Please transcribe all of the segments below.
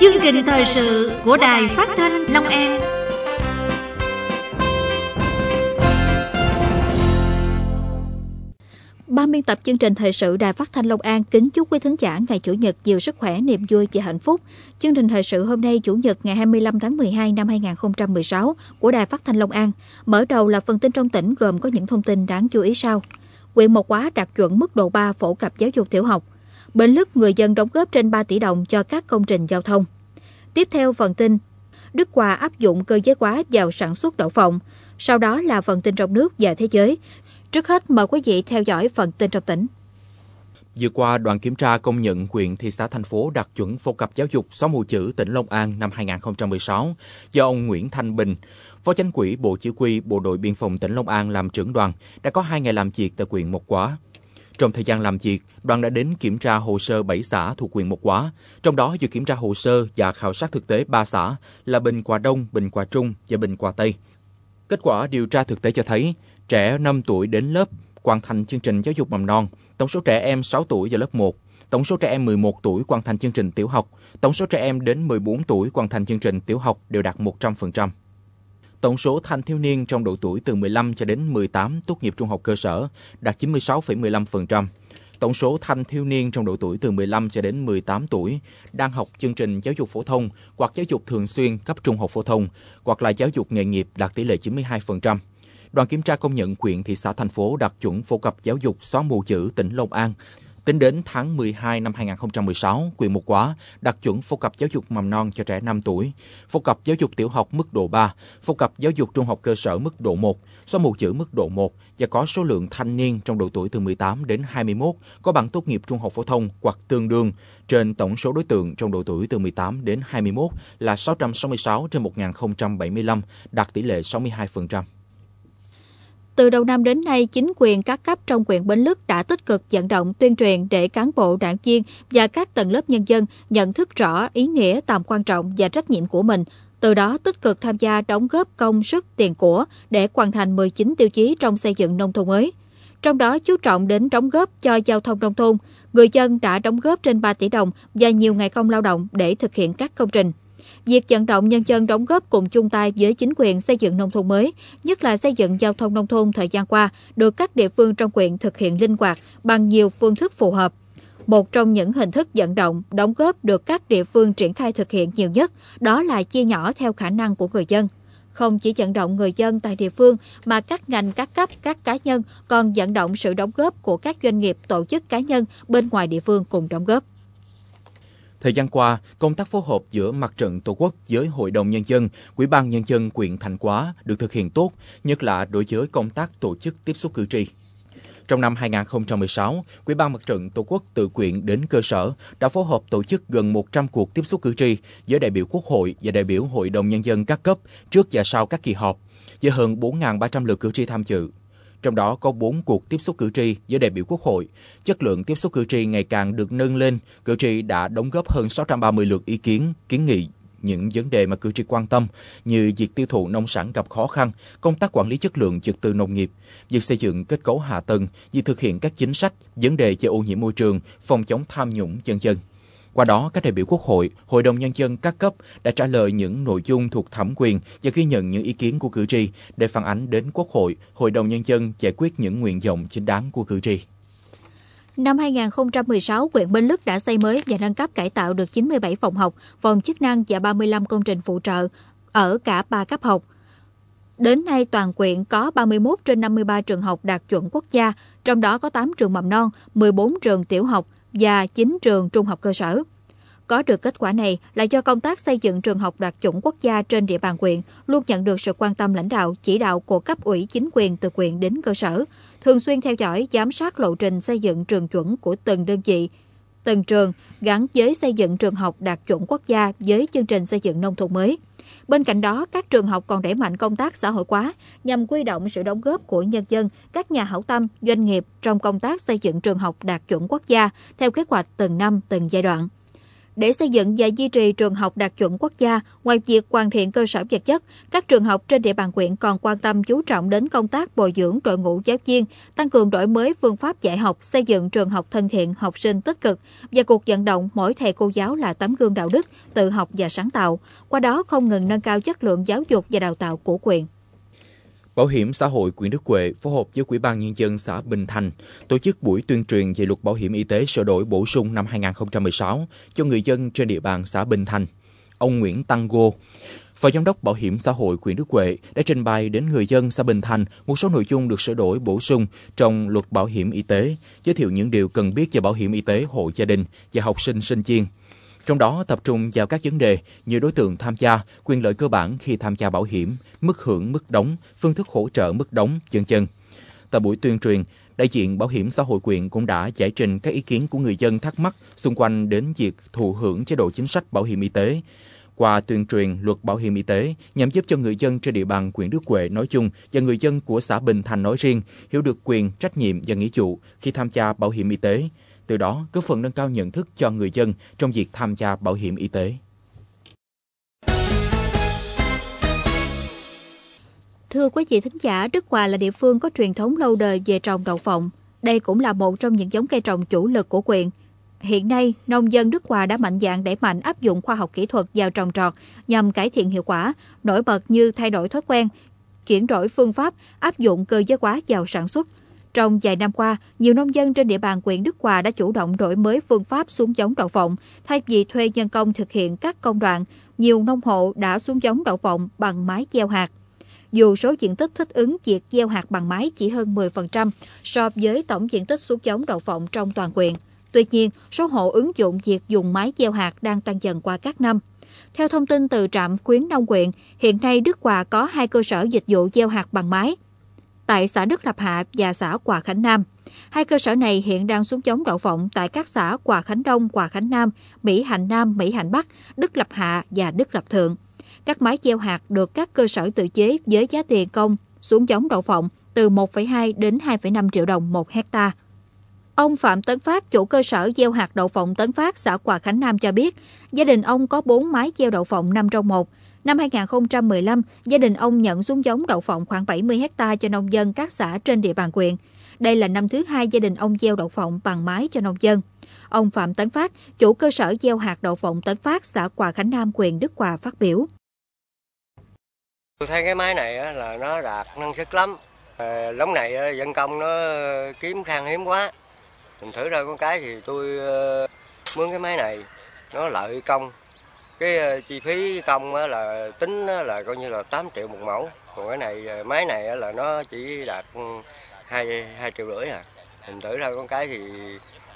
chương trình thời sự của đài phát thanh long an Ban biên tập chương trình thời sự Đài Phát thanh Long An kính chúc quý thính giả ngày Chủ nhật nhiều sức khỏe, niềm vui và hạnh phúc. Chương trình thời sự hôm nay Chủ nhật ngày 25 tháng 12 năm 2016 của Đài Phát thanh Long An mở đầu là phần tin trong tỉnh gồm có những thông tin đáng chú ý sau. Quyện Mộc Quá đạt chuẩn mức độ 3 phổ cập giáo dục tiểu học – Bến lức người dân đóng góp trên 3 tỷ đồng cho các công trình giao thông. Tiếp theo phần tin, Đức Hòa áp dụng cơ giới hóa vào sản xuất đậu phộng. Sau đó là phần tin trong nước và thế giới. Trước hết mời quý vị theo dõi phần tin trong tỉnh. Vừa qua, đoàn kiểm tra công nhận quyện thị xã thành phố đạt chuẩn phổ cập giáo dục xóa mù chữ tỉnh Long An năm 2016 do ông Nguyễn Thanh Bình, Phó Chánh quỹ Bộ Chỉ huy Bộ đội Biên phòng tỉnh Long An làm trưởng đoàn đã có hai ngày làm việc tại quyện Mộc quả trong thời gian làm việc, đoàn đã đến kiểm tra hồ sơ 7 xã thuộc quyền Mộc quá trong đó vừa kiểm tra hồ sơ và khảo sát thực tế 3 xã là Bình Quà Đông, Bình Quà Trung và Bình Quà Tây. Kết quả điều tra thực tế cho thấy, trẻ 5 tuổi đến lớp hoàn thành chương trình giáo dục mầm non, tổng số trẻ em 6 tuổi vào lớp 1, tổng số trẻ em 11 tuổi hoàn thành chương trình tiểu học, tổng số trẻ em đến 14 tuổi hoàn thành chương trình tiểu học đều đạt 100%. Tổng số thanh thiếu niên trong độ tuổi từ 15 cho đến 18 tốt nghiệp trung học cơ sở đạt 96,15%. Tổng số thanh thiếu niên trong độ tuổi từ 15 cho đến 18 tuổi đang học chương trình giáo dục phổ thông hoặc giáo dục thường xuyên cấp trung học phổ thông hoặc là giáo dục nghề nghiệp đạt tỷ lệ 92%. Đoàn kiểm tra công nhận quyện thị xã thành phố đạt chuẩn phổ cập giáo dục xóa mù chữ tỉnh Long An Tính đến tháng 12 năm 2016, quyền một quá đặt chuẩn phổ cập giáo dục mầm non cho trẻ 5 tuổi, phổ cập giáo dục tiểu học mức độ 3, phổ cập giáo dục trung học cơ sở mức độ 1, xóa mù chữ mức độ 1 và có số lượng thanh niên trong độ tuổi từ 18 đến 21 có bằng tốt nghiệp trung học phổ thông hoặc tương đương trên tổng số đối tượng trong độ tuổi từ 18 đến 21 là 666 trên 1075, đạt tỷ lệ 62%. Từ đầu năm đến nay, chính quyền các cấp trong huyện Bến Lức đã tích cực vận động tuyên truyền để cán bộ đảng viên và các tầng lớp nhân dân nhận thức rõ ý nghĩa tầm quan trọng và trách nhiệm của mình, từ đó tích cực tham gia đóng góp công sức tiền của để hoàn thành 19 tiêu chí trong xây dựng nông thôn mới. Trong đó chú trọng đến đóng góp cho giao thông nông thôn, người dân đã đóng góp trên 3 tỷ đồng và nhiều ngày công lao động để thực hiện các công trình. Việc vận động nhân dân đóng góp cùng chung tay với chính quyền xây dựng nông thôn mới, nhất là xây dựng giao thông nông thôn thời gian qua, được các địa phương trong quyện thực hiện linh hoạt bằng nhiều phương thức phù hợp. Một trong những hình thức vận động, đóng góp được các địa phương triển khai thực hiện nhiều nhất đó là chia nhỏ theo khả năng của người dân. Không chỉ vận động người dân tại địa phương mà các ngành, các cấp, các cá nhân còn vận động sự đóng góp của các doanh nghiệp, tổ chức cá nhân bên ngoài địa phương cùng đóng góp. Thời gian qua, công tác phối hợp giữa Mặt trận Tổ quốc với Hội đồng Nhân dân, quỹ ban Nhân dân quyện Thành Quá được thực hiện tốt, nhất là đối với công tác tổ chức tiếp xúc cử tri. Trong năm 2016, Quỹ ban Mặt trận Tổ quốc tự quyện đến cơ sở đã phối hợp tổ chức gần 100 cuộc tiếp xúc cử tri với đại biểu Quốc hội và đại biểu Hội đồng Nhân dân các cấp trước và sau các kỳ họp, với hơn 4.300 lượt cử tri tham dự trong đó có 4 cuộc tiếp xúc cử tri với đại biểu Quốc hội. Chất lượng tiếp xúc cử tri ngày càng được nâng lên, cử tri đã đóng góp hơn 630 lượt ý kiến, kiến nghị những vấn đề mà cử tri quan tâm như việc tiêu thụ nông sản gặp khó khăn, công tác quản lý chất lượng trực từ nông nghiệp, việc xây dựng kết cấu hạ tầng, việc thực hiện các chính sách, vấn đề về ô nhiễm môi trường, phòng chống tham nhũng, vân dân. Qua đó, các đại biểu Quốc hội, Hội đồng Nhân dân các cấp đã trả lời những nội dung thuộc thẩm quyền và ghi nhận những ý kiến của cử tri để phản ánh đến Quốc hội, Hội đồng Nhân dân giải quyết những nguyện vọng chính đáng của cử tri. Năm 2016, huyện Bến Lức đã xây mới và nâng cấp cải tạo được 97 phòng học, phòng chức năng và 35 công trình phụ trợ ở cả 3 cấp học. Đến nay, toàn quyện có 31 trên 53 trường học đạt chuẩn quốc gia, trong đó có 8 trường mầm non, 14 trường tiểu học, và 9 trường trung học cơ sở. Có được kết quả này là do công tác xây dựng trường học đạt chuẩn quốc gia trên địa bàn huyện luôn nhận được sự quan tâm lãnh đạo, chỉ đạo của cấp ủy chính quyền từ huyện đến cơ sở, thường xuyên theo dõi, giám sát lộ trình xây dựng trường chuẩn của từng đơn vị, từng trường gắn với xây dựng trường học đạt chuẩn quốc gia với chương trình xây dựng nông thôn mới. Bên cạnh đó, các trường học còn đẩy mạnh công tác xã hội hóa nhằm quy động sự đóng góp của nhân dân, các nhà hảo tâm, doanh nghiệp trong công tác xây dựng trường học đạt chuẩn quốc gia theo kế hoạch từng năm, từng giai đoạn. Để xây dựng và duy trì trường học đạt chuẩn quốc gia, ngoài việc hoàn thiện cơ sở vật chất, các trường học trên địa bàn quyện còn quan tâm chú trọng đến công tác bồi dưỡng đội ngũ giáo viên, tăng cường đổi mới phương pháp dạy học, xây dựng trường học thân thiện, học sinh tích cực và cuộc vận động mỗi thầy cô giáo là tấm gương đạo đức, tự học và sáng tạo, qua đó không ngừng nâng cao chất lượng giáo dục và đào tạo của quyện. Bảo hiểm xã hội quyện Đức Huệ phối hợp với Quỹ ban Nhân dân xã Bình Thành tổ chức buổi tuyên truyền về luật bảo hiểm y tế sửa đổi bổ sung năm 2016 cho người dân trên địa bàn xã Bình Thành. Ông Nguyễn Tăng Gô, Phó Giám đốc Bảo hiểm xã hội quyện Đức Huệ đã trình bày đến người dân xã Bình Thành một số nội dung được sửa đổi bổ sung trong luật bảo hiểm y tế, giới thiệu những điều cần biết về bảo hiểm y tế hộ gia đình và học sinh sinh viên trong đó tập trung vào các vấn đề như đối tượng tham gia, quyền lợi cơ bản khi tham gia bảo hiểm, mức hưởng mức đóng, phương thức hỗ trợ mức đóng, vân vân. Tại buổi tuyên truyền, đại diện Bảo hiểm xã hội quyện cũng đã giải trình các ý kiến của người dân thắc mắc xung quanh đến việc thụ hưởng chế độ chính sách bảo hiểm y tế. Qua tuyên truyền luật bảo hiểm y tế nhằm giúp cho người dân trên địa bàn huyện Đức Huệ nói chung và người dân của xã Bình Thành nói riêng hiểu được quyền, trách nhiệm và nghĩa vụ khi tham gia bảo hiểm y tế, từ đó góp phần nâng cao nhận thức cho người dân trong việc tham gia bảo hiểm y tế. Thưa quý vị thính giả, Đức Hòa là địa phương có truyền thống lâu đời về trồng đậu phộng. Đây cũng là một trong những giống cây trồng chủ lực của huyện. Hiện nay, nông dân Đức Hòa đã mạnh dạn đẩy mạnh áp dụng khoa học kỹ thuật vào trồng trọt nhằm cải thiện hiệu quả, nổi bật như thay đổi thói quen, chuyển đổi phương pháp, áp dụng cơ giới hóa vào sản xuất – trong vài năm qua, nhiều nông dân trên địa bàn huyện Đức Hòa đã chủ động đổi mới phương pháp xuống giống đậu phộng. Thay vì thuê nhân công thực hiện các công đoạn, nhiều nông hộ đã xuống giống đậu phộng bằng máy gieo hạt. Dù số diện tích thích ứng việc gieo hạt bằng máy chỉ hơn 10% so với tổng diện tích xuống giống đậu phộng trong toàn huyện. Tuy nhiên, số hộ ứng dụng việc dùng máy gieo hạt đang tăng dần qua các năm. Theo thông tin từ trạm khuyến nông quyện, hiện nay Đức Hòa có hai cơ sở dịch vụ gieo hạt bằng máy – tại xã Đức Lập Hạ và xã Quà Khánh Nam. Hai cơ sở này hiện đang xuống giống đậu phộng tại các xã Quà Khánh Đông, Quà Khánh Nam, Mỹ Hạnh Nam, Mỹ Hạnh Bắc, Đức Lập Hạ và Đức Lập Thượng. Các máy gieo hạt được các cơ sở tự chế với giá tiền công xuống giống đậu phộng từ 1,2 đến 2,5 triệu đồng một hecta. Ông Phạm Tấn Phát, chủ cơ sở gieo hạt đậu phộng Tấn Phát, xã Quà Khánh Nam cho biết, gia đình ông có 4 máy gieo đậu phộng 5 trong 1, Năm 2015, gia đình ông nhận xuống giống đậu phộng khoảng 70 hecta cho nông dân các xã trên địa bàn huyện. Đây là năm thứ hai gia đình ông gieo đậu phộng bằng máy cho nông dân. Ông Phạm Tấn Phát, chủ cơ sở gieo hạt đậu phộng Tấn Phát, xã Quà Khánh Nam, huyện Đức Hòa phát biểu. Tôi thấy cái máy này là nó đạt năng suất lắm. Ờ, Lóng này dân công nó kiếm khang hiếm quá. Mình thử ra con cái thì tôi ờ, mướn cái máy này, nó lợi công, cái ờ, chi phí công là tính là coi như là 8 triệu một mẫu còn cái này ờ, máy này là nó chỉ đạt ừ, hai hai triệu rưỡi à hình tử ra con cái thì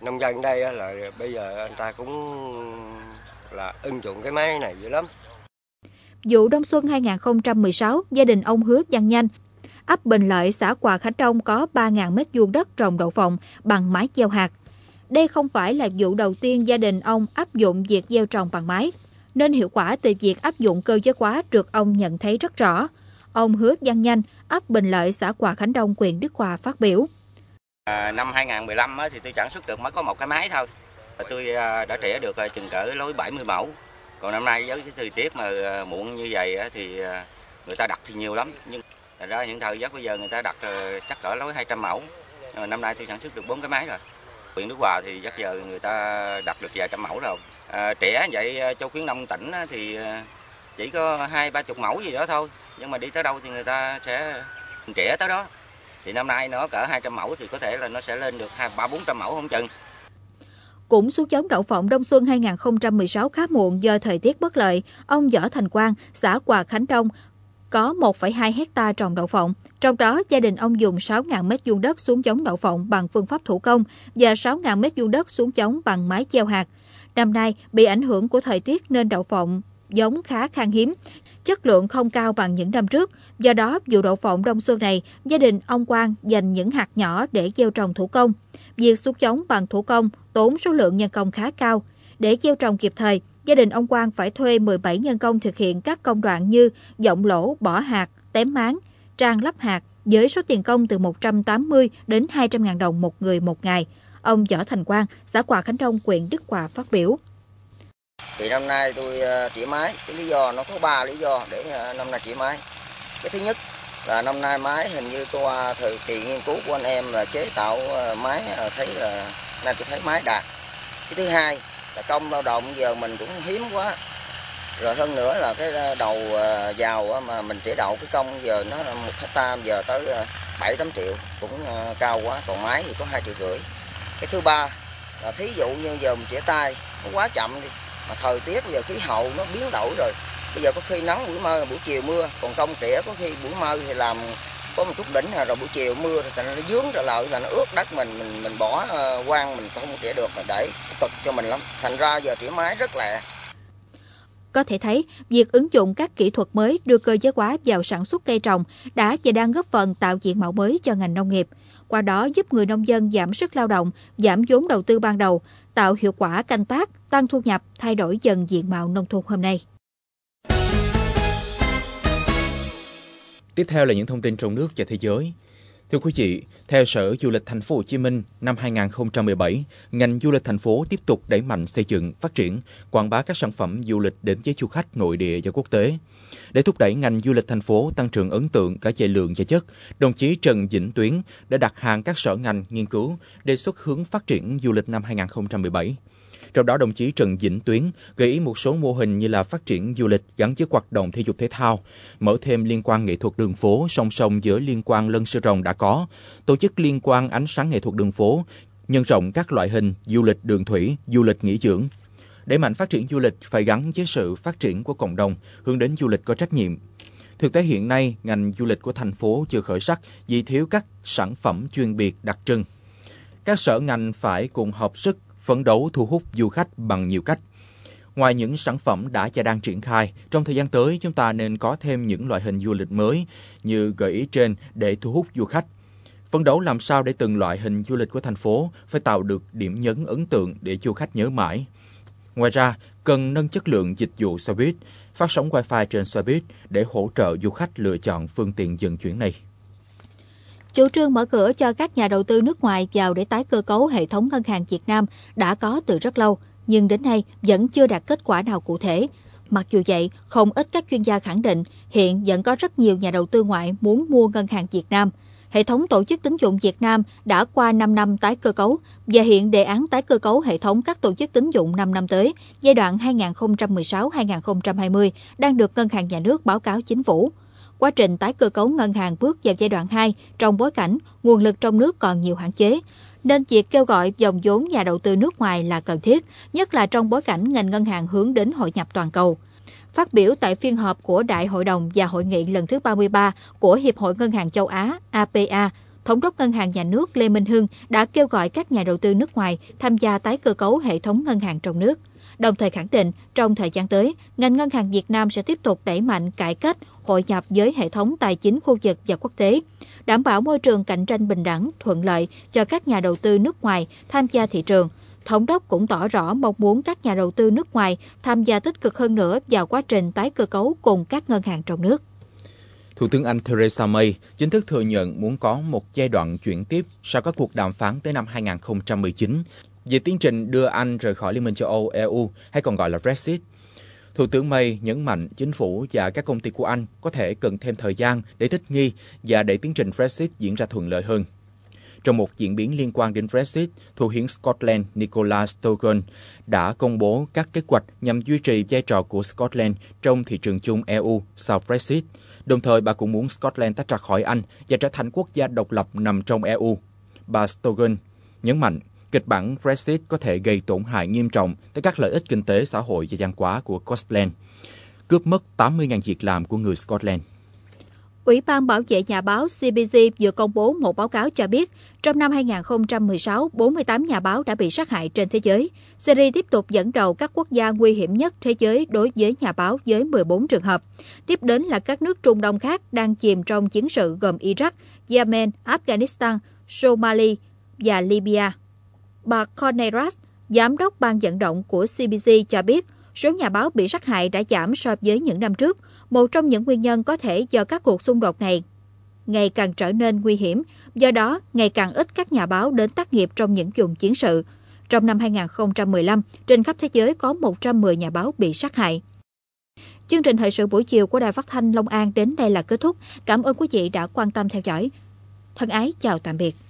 nông dân đây là bây giờ anh ta cũng là ưng dụng cái máy này dữ lắm vụ đông xuân 2016 gia đình ông Hứa Văn Nhanh ấp Bình Lợi, xã Hòa Khánh Đông có 3.000 mét vuông đất trồng đậu phộng bằng máy gieo hạt. Đây không phải là vụ đầu tiên gia đình ông áp dụng việc gieo trồng bằng máy nên hiệu quả từ việc áp dụng cơ giới hóa được ông nhận thấy rất rõ. Ông Hứa Văn Nhanh, ấp Bình Lợi, xã Hòa Khánh Đông, huyện Đức Hòa phát biểu. À, năm 2015 thì tôi sản xuất được mới có một cái máy thôi. Tôi à, đã trẻ được à, chừng cỡ lối 70 mẫu. Còn năm nay với cái thời tiết mà à, muộn như vậy thì người ta đặt thì nhiều lắm. Nhưng ra những thời giấc bây giờ người ta đặt chắc cỡ lối 200 mẫu. Năm nay tôi sản xuất được bốn cái máy rồi. Huyện Đức Hòa thì chắc giờ người ta đặt được vài trăm mẫu rồi. Ờ, trẻ vậy ờ, cho khuyến nông tỉnh thì ờ, chỉ có hai ba chục mẫu gì đó thôi nhưng mà đi tới đâu thì người ta sẽ trẻ tới đó thì năm nay nó cỡ 200 mẫu thì có thể là nó sẽ lên được hai ba bốn trăm mẫu không chừng cũng xuống giống đậu phộng đông xuân 2016 khá muộn do thời tiết bất lợi, ông Võ Thành Quang, xã Hòa Khánh Đông, có 1,2 hecta trồng đậu phộng. Trong đó, gia đình ông dùng 6.000 mét vuông đất xuống giống đậu phộng bằng phương pháp thủ công và 6.000 mét vuông đất xuống giống bằng máy gieo hạt. Năm nay, bị ảnh hưởng của thời tiết nên đậu phộng giống khá khan hiếm, chất lượng không cao bằng những năm trước. Do đó, vụ đậu phộng đông xuân này, gia đình ông Quang dành những hạt nhỏ để gieo trồng thủ công. Việc xuống giống bằng thủ công tốn số lượng nhân công khá cao. Để gieo trồng kịp thời, gia đình ông Quang phải thuê 17 nhân công thực hiện các công đoạn như dọng lỗ, bỏ hạt, tém máng, trang lắp hạt, với số tiền công từ 180 đến 200 ngàn đồng một người một ngày. Ông Võ Thành Quang, xã Hòa Khánh Đông, huyện Đức Hòa phát biểu. Thì năm nay tôi tỉa ờ, mái, cái lý do nó có 3 lý do để ờ, năm nay tỉa mái. Cái thứ nhất là năm nay máy hình như qua thời kỳ nghiên cứu của anh em là chế tạo ờ, máy thấy là nay tôi thấy máy đạt cái thứ hai là công lao động giờ mình cũng hiếm quá rồi hơn nữa là cái đầu giàu mà mình chỉ đậu cái công giờ nó một hecta giờ tới bảy tám triệu cũng cao quá còn máy thì có hai triệu rưỡi cái thứ ba là thí dụ như giờ mình chĩa tay nó quá chậm đi mà thời tiết bây giờ khí hậu nó biến đổi rồi bây giờ có khi nắng buổi mơ buổi chiều mưa còn công trĩa có khi buổi mơ thì làm có một chút đỉnh rồi buổi chiều mưa rồi nó dướng trở lại là nó ướt đất mình mình mình bỏ ờ, quang mình không tỉa được mà để cực cho mình lắm thành ra giờ tỉa máy rất lẹ có thể thấy, việc ứng dụng các kỹ thuật mới đưa cơ giới hóa vào sản xuất cây trồng đã và đang góp phần tạo diện mạo mới cho ngành nông nghiệp – qua đó giúp người nông dân giảm sức lao động, giảm vốn đầu tư ban đầu, tạo hiệu quả canh tác, tăng thu nhập, thay đổi dần diện mạo nông thôn hôm nay. Tiếp theo là những thông tin trong nước và thế giới. Thưa quý vị, theo Sở Du lịch Thành phố Hồ Chí Minh, năm 2017, ngành du lịch thành phố tiếp tục đẩy mạnh xây dựng, phát triển, quảng bá các sản phẩm du lịch đến với du khách nội địa và quốc tế. Để thúc đẩy ngành du lịch thành phố tăng trưởng ấn tượng cả về lượng và chất, đồng chí Trần Vĩnh Tuyến đã đặt hàng các sở ngành nghiên cứu đề xuất hướng phát triển du lịch năm 2017. Trong đó đồng chí Trần Vĩnh Tuyến gợi ý một số mô hình như là phát triển du lịch gắn với hoạt động thể dục thể thao, mở thêm liên quan nghệ thuật đường phố song song giữa liên quan lân sư rồng đã có, tổ chức liên quan ánh sáng nghệ thuật đường phố, nhân rộng các loại hình du lịch đường thủy, du lịch nghỉ dưỡng. Để mạnh phát triển du lịch phải gắn với sự phát triển của cộng đồng, hướng đến du lịch có trách nhiệm, Thực tế hiện nay, ngành du lịch của thành phố chưa khởi sắc vì thiếu các sản phẩm chuyên biệt đặc trưng. Các sở ngành phải cùng hợp sức phấn đấu thu hút du khách bằng nhiều cách. Ngoài những sản phẩm đã và đang triển khai, trong thời gian tới chúng ta nên có thêm những loại hình du lịch mới như gợi ý trên để thu hút du khách. Phấn đấu làm sao để từng loại hình du lịch của thành phố phải tạo được điểm nhấn ấn tượng để du khách nhớ mãi. Ngoài ra, cần nâng chất lượng dịch vụ xe buýt, phát sóng wifi trên xe buýt để hỗ trợ du khách lựa chọn phương tiện dần chuyển này. Chủ trương mở cửa cho các nhà đầu tư nước ngoài vào để tái cơ cấu hệ thống ngân hàng Việt Nam đã có từ rất lâu, nhưng đến nay vẫn chưa đạt kết quả nào cụ thể. Mặc dù vậy, không ít các chuyên gia khẳng định hiện vẫn có rất nhiều nhà đầu tư ngoại muốn mua ngân hàng Việt Nam. Hệ thống tổ chức tín dụng Việt Nam đã qua 5 năm tái cơ cấu và hiện đề án tái cơ cấu hệ thống các tổ chức tín dụng 5 năm tới, giai đoạn 2016-2020 đang được Ngân hàng Nhà nước báo cáo chính phủ quá trình tái cơ cấu ngân hàng bước vào giai đoạn 2 trong bối cảnh nguồn lực trong nước còn nhiều hạn chế, nên việc kêu gọi dòng vốn nhà đầu tư nước ngoài là cần thiết, nhất là trong bối cảnh ngành ngân hàng hướng đến hội nhập toàn cầu. Phát biểu tại phiên họp của Đại hội đồng và hội nghị lần thứ 33 của Hiệp hội Ngân hàng châu Á APA, Thống đốc Ngân hàng Nhà nước Lê Minh Hưng đã kêu gọi các nhà đầu tư nước ngoài tham gia tái cơ cấu hệ thống ngân hàng trong nước đồng thời khẳng định trong thời gian tới, ngành ngân hàng Việt Nam sẽ tiếp tục đẩy mạnh cải cách, hội nhập với hệ thống tài chính khu vực và quốc tế, đảm bảo môi trường cạnh tranh bình đẳng, thuận lợi cho các nhà đầu tư nước ngoài tham gia thị trường. Thống đốc cũng tỏ rõ mong muốn các nhà đầu tư nước ngoài tham gia tích cực hơn nữa vào quá trình tái cơ cấu cùng các ngân hàng trong nước. Thủ tướng Anh Theresa May chính thức thừa nhận muốn có một giai đoạn chuyển tiếp sau các cuộc đàm phán tới năm 2019 về tiến trình đưa Anh rời khỏi Liên minh châu Âu EU hay còn gọi là Brexit. Thủ tướng May nhấn mạnh chính phủ và các công ty của Anh có thể cần thêm thời gian để thích nghi và để tiến trình Brexit diễn ra thuận lợi hơn. Trong một diễn biến liên quan đến Brexit, Thủ hiến Scotland Nicola Sturgeon đã công bố các kế hoạch nhằm duy trì vai trò của Scotland trong thị trường chung EU sau Brexit. Đồng thời, bà cũng muốn Scotland tách ra khỏi Anh và trở thành quốc gia độc lập nằm trong EU. Bà Sturgeon nhấn mạnh, kịch bản Brexit có thể gây tổn hại nghiêm trọng tới các lợi ích kinh tế xã hội và văn hóa của Scotland, cướp mất 80.000 việc làm của người Scotland. Ủy ban Bảo vệ Nhà báo CBC vừa công bố một báo cáo cho biết, trong năm 2016, 48 nhà báo đã bị sát hại trên thế giới. Syria tiếp tục dẫn đầu các quốc gia nguy hiểm nhất thế giới đối với nhà báo với 14 trường hợp. Tiếp đến là các nước Trung Đông khác đang chìm trong chiến sự gồm Iraq, Yemen, Afghanistan, Somalia và Libya. Bà Corneras, giám đốc ban vận động của CBC cho biết, số nhà báo bị sát hại đã giảm so với những năm trước, một trong những nguyên nhân có thể do các cuộc xung đột này ngày càng trở nên nguy hiểm, do đó ngày càng ít các nhà báo đến tác nghiệp trong những vùng chiến sự. Trong năm 2015, trên khắp thế giới có 110 nhà báo bị sát hại. Chương trình thời sự buổi chiều của Đài Phát thanh Long An đến đây là kết thúc. Cảm ơn quý vị đã quan tâm theo dõi. Thân ái chào tạm biệt.